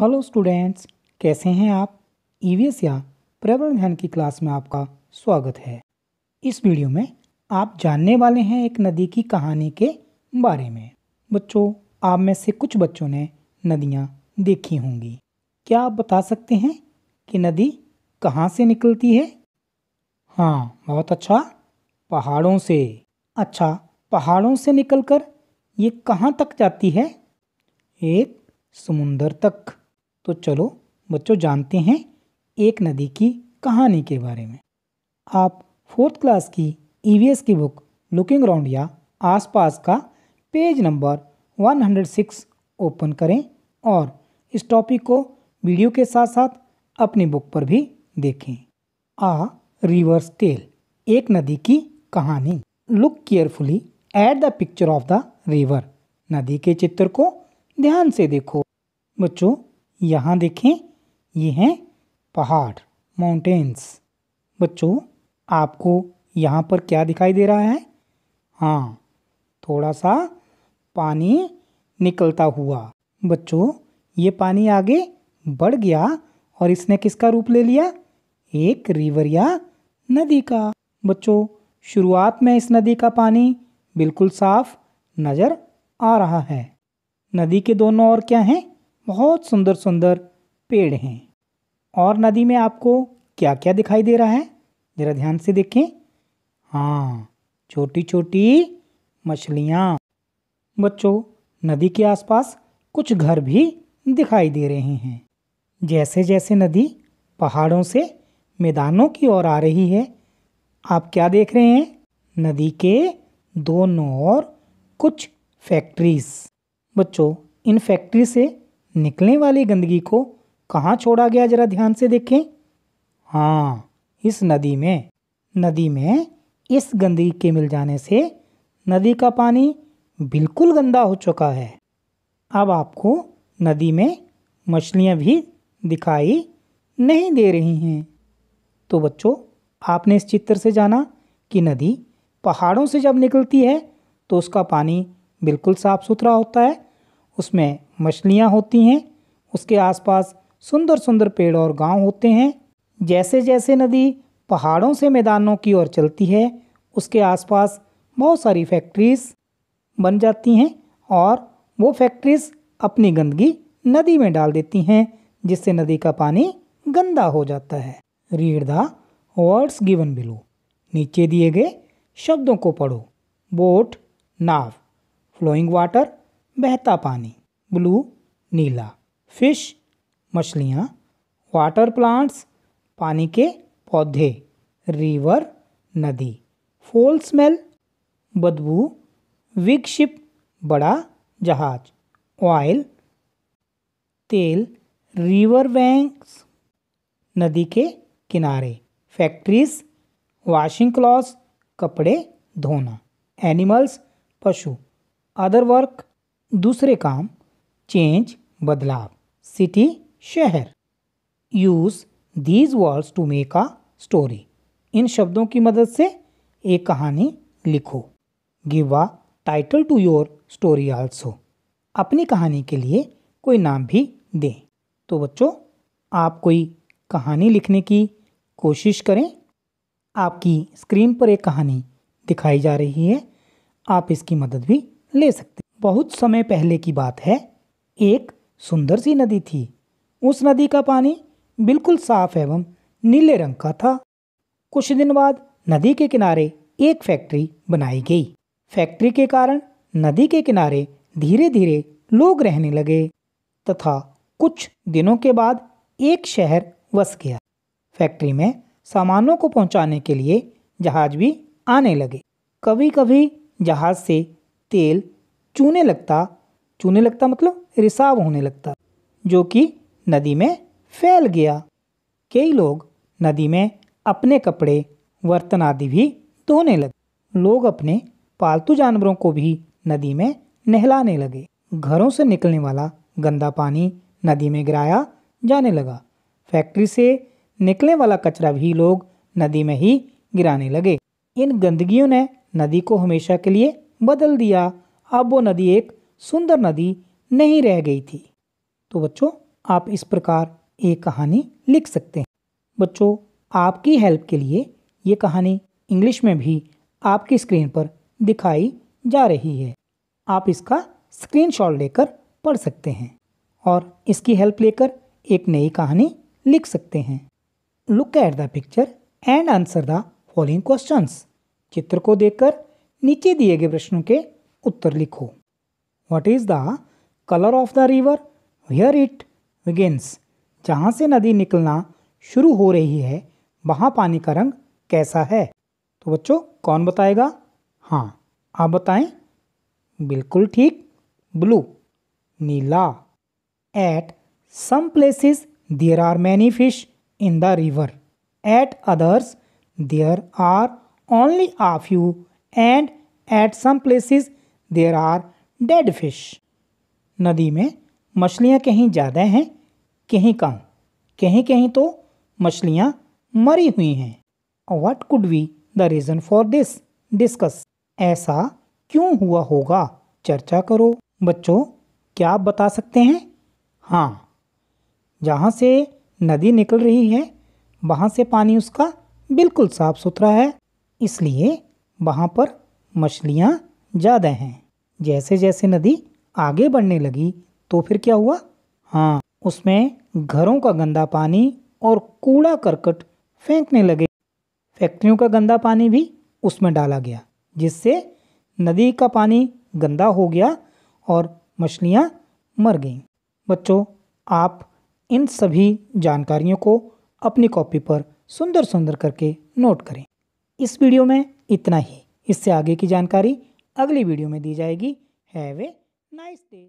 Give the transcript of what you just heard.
hello students कैसे हैं आप ईवीएस e या पर्यावरण ध्यान की क्लास में आपका स्वागत है इस वीडियो में आप जानने वाले हैं एक नदी की कहानी के बारे में बच्चों आप में से कुछ बच्चों ने नदियाँ देखी होंगी क्या आप बता सकते हैं कि नदी कहाँ से निकलती है हाँ बहुत अच्छा पहाड़ों से अच्छा पहाड़ों से निकलकर ये कहाँ तक जाती है एक समुंदर तक तो चलो बच्चों जानते हैं एक नदी की कहानी के बारे में आप फोर्थ क्लास की ईवीएस e की बुक लुकिंग राउंड या आसपास का पेज नंबर 106 ओपन करें और इस टॉपिक को वीडियो के साथ साथ अपनी बुक पर भी देखें आ रिवर्स टेल एक नदी की कहानी look carefully at the picture of the river नदी के चित्र को ध्यान से देखो बच्चों यहाँ देखें ये हैं पहाड़ माउंटेन्स बच्चों आपको यहाँ पर क्या दिखाई दे रहा है हाँ थोड़ा सा पानी निकलता हुआ बच्चों ये पानी आगे बढ़ गया और इसने किसका रूप ले लिया एक रिवर या नदी का बच्चों शुरुआत में इस नदी का पानी बिल्कुल साफ नज़र आ रहा है नदी के दोनों ओर क्या हैं बहुत सुंदर सुंदर पेड़ हैं और नदी में आपको क्या क्या दिखाई दे रहा है ज़रा ध्यान से देखें हाँ छोटी छोटी मछलियाँ बच्चों नदी के आसपास कुछ घर भी दिखाई दे रहे हैं जैसे जैसे नदी पहाड़ों से मैदानों की ओर आ रही है आप क्या देख रहे हैं नदी के दोनों ओर कुछ फैक्ट्रीज बच्चों इन फैक्ट्री से निकलने वाली गंदगी को कहाँ छोड़ा गया जरा ध्यान से देखें हाँ इस नदी में नदी में इस गंदगी के मिल जाने से नदी का पानी बिल्कुल गंदा हो चुका है अब आपको नदी में मछलियाँ भी दिखाई नहीं दे रही हैं तो बच्चों आपने इस चित्र से जाना कि नदी पहाड़ों से जब निकलती है तो उसका पानी बिल्कुल साफ़ सुथरा होता है उसमें मछलियाँ होती हैं उसके आसपास सुंदर सुंदर पेड़ और गांव होते हैं जैसे जैसे नदी पहाड़ों से मैदानों की ओर चलती है उसके आसपास बहुत सारी फैक्ट्रीज़ बन जाती हैं और वो फैक्ट्रीज़ अपनी गंदगी नदी में डाल देती हैं जिससे नदी का पानी गंदा हो जाता है read the words given below नीचे दिए गए शब्दों को पढ़ो बोट नाव फ्लोइंग वाटर बहता पानी ब्लू नीला फिश मछलियाँ वाटर प्लांट्स पानी के पौधे रिवर नदी फोल स्मेल बदबू विग शिप बड़ा जहाज ऑयल तेल रिवर बैंक्स नदी के किनारे फैक्ट्रीज वॉशिंग क्लॉथ कपड़े धोना एनिमल्स पशु अदर वर्क दूसरे काम चेंज बदलाव सिटी शहर use these words to make a story इन शब्दों की मदद से एक कहानी लिखो give a title to your story also अपनी कहानी के लिए कोई नाम भी दें तो बच्चों आप कोई कहानी लिखने की कोशिश करें आपकी स्क्रीन पर एक कहानी दिखाई जा रही है आप इसकी मदद भी ले सकते बहुत समय पहले की बात है एक सुंदर सी नदी थी उस नदी का पानी बिल्कुल साफ एवं नीले रंग का था कुछ दिन बाद नदी के किनारे एक फैक्ट्री बनाई गई फैक्ट्री के कारण नदी के किनारे धीरे धीरे लोग रहने लगे तथा कुछ दिनों के बाद एक शहर बस गया फैक्ट्री में सामानों को पहुंचाने के लिए जहाज भी आने लगे कभी कभी जहाज से तेल चूने लगता चूने लगता मतलब रिसाव होने लगता जो कि नदी में फैल गया कई लोग नदी में अपने कपड़े बर्तन आदि भी धोने लगे लोग अपने पालतू जानवरों को भी नदी में नहलाने लगे घरों से निकलने वाला गंदा पानी नदी में गिराया जाने लगा फैक्ट्री से निकलने वाला कचरा भी लोग नदी में ही गिराने लगे इन गंदगियों ने नदी को हमेशा के लिए बदल दिया अब वो नदी एक सुंदर नदी नहीं रह गई थी तो बच्चों आप इस प्रकार एक कहानी लिख सकते हैं बच्चों आपकी हेल्प के लिए ये कहानी इंग्लिश में भी आपकी स्क्रीन पर दिखाई जा रही है आप इसका स्क्रीनशॉट लेकर पढ़ सकते हैं और इसकी हेल्प लेकर एक नई कहानी लिख सकते हैं look at the picture and answer the following questions चित्र को देखकर नीचे दिए गए प्रश्नों के उत्तर लिखो what is the colour of the river where it begins जहाँ से नदी निकलना शुरू हो रही है वहाँ पानी का रंग कैसा है तो बच्चों कौन बताएगा हाँ आप बताएं बिल्कुल ठीक ब्लू नीला at some places there are many fish in the river at others there are only a few and at some places there are dead fish नदी में मछलियाँ कहीं ज़्यादा हैं कहीं कम कहीं कहीं तो मछलियाँ मरी हुई हैं what could be the reason for this discuss ऐसा क्यों हुआ होगा चर्चा करो बच्चों क्या आप बता सकते हैं हाँ जहाँ से नदी निकल रही है वहाँ से पानी उसका बिल्कुल साफ़ सुथरा है इसलिए वहाँ पर मछलियाँ ज़्यादा हैं जैसे जैसे नदी आगे बढ़ने लगी तो फिर क्या हुआ हाँ उसमें घरों का गंदा पानी और कूड़ा करकट फेंकने लगे फैक्ट्रियों का गंदा पानी भी उसमें डाला गया जिससे नदी का पानी गंदा हो गया और मछलियाँ मर गईं बच्चों आप इन सभी जानकारियों को अपनी कॉपी पर सुंदर सुंदर करके नोट करें इस वीडियो में इतना ही इससे आगे की जानकारी अगली वीडियो में दी जाएगी हैव ए नाइस डे